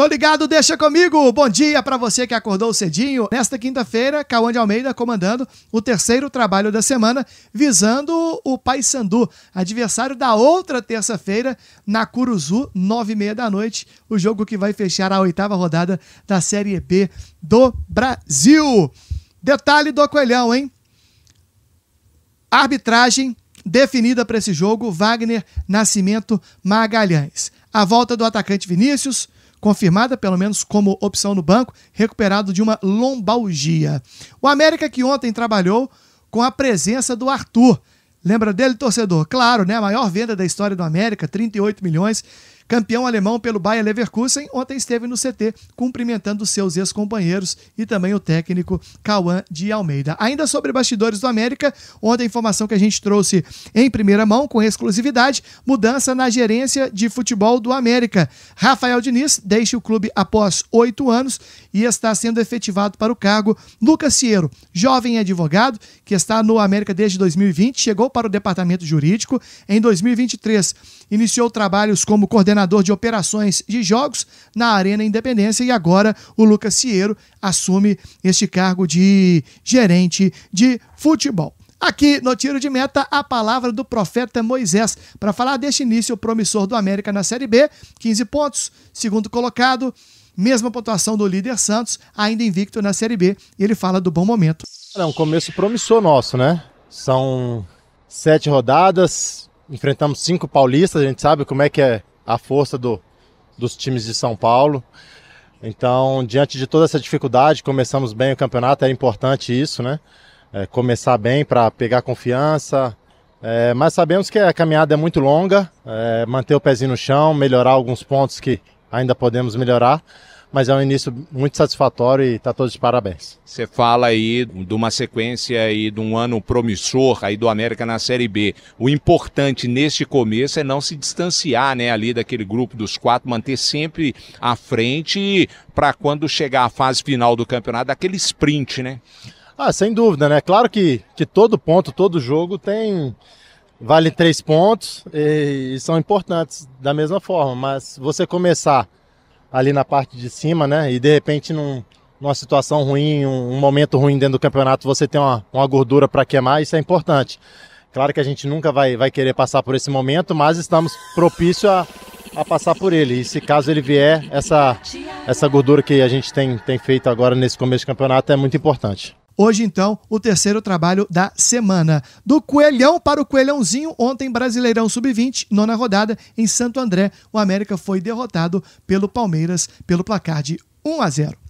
Tô ligado, deixa comigo. Bom dia para você que acordou cedinho. Nesta quinta-feira, Cauã de Almeida comandando o terceiro trabalho da semana, visando o Paysandu, adversário da outra terça-feira na Curuzu, nove e meia da noite, o jogo que vai fechar a oitava rodada da Série B do Brasil. Detalhe do Coelhão, hein? Arbitragem definida para esse jogo, Wagner Nascimento Magalhães. A volta do atacante Vinícius, confirmada pelo menos como opção no banco, recuperado de uma lombalgia. O América que ontem trabalhou com a presença do Arthur. Lembra dele, torcedor? Claro, né? A maior venda da história do América, 38 milhões Campeão alemão pelo Bayer Leverkusen, ontem esteve no CT cumprimentando seus ex-companheiros e também o técnico Cauã de Almeida. Ainda sobre bastidores do América, ontem a informação que a gente trouxe em primeira mão, com exclusividade, mudança na gerência de futebol do América. Rafael Diniz deixa o clube após oito anos e está sendo efetivado para o cargo Lucas Ciero, jovem advogado que está no América desde 2020, chegou para o departamento jurídico em 2023, iniciou trabalhos como coordenador coordenador de operações de jogos na Arena Independência, e agora o Lucas Cieiro assume este cargo de gerente de futebol. Aqui no Tiro de Meta, a palavra do profeta Moisés para falar deste início promissor do América na Série B: 15 pontos, segundo colocado, mesma pontuação do líder Santos, ainda invicto na Série B. Ele fala do bom momento. É um começo promissor nosso, né? São sete rodadas, enfrentamos cinco paulistas, a gente sabe como é que é a força do, dos times de São Paulo. Então, diante de toda essa dificuldade, começamos bem o campeonato, é importante isso, né? É, começar bem para pegar confiança. É, mas sabemos que a caminhada é muito longa, é, manter o pezinho no chão, melhorar alguns pontos que ainda podemos melhorar mas é um início muito satisfatório e está todos de parabéns. Você fala aí de uma sequência e de um ano promissor aí do América na Série B. O importante neste começo é não se distanciar, né, ali daquele grupo dos quatro, manter sempre à frente para quando chegar a fase final do campeonato, aquele sprint, né? Ah, sem dúvida, né? Claro que, que todo ponto, todo jogo tem vale três pontos e, e são importantes da mesma forma, mas você começar ali na parte de cima, né? E de repente, num, numa situação ruim, um, um, momento ruim dentro do campeonato, você tem uma, uma gordura para queimar, isso é importante. Claro que a gente nunca vai, vai querer passar por esse momento, mas estamos propício a, a passar por ele. E se caso ele vier, essa, essa gordura que a gente tem, tem feito agora nesse começo de campeonato é muito importante. Hoje, então, o terceiro trabalho da semana. Do Coelhão para o Coelhãozinho, ontem Brasileirão Sub-20, nona rodada, em Santo André, o América foi derrotado pelo Palmeiras pelo placar de 1 a 0.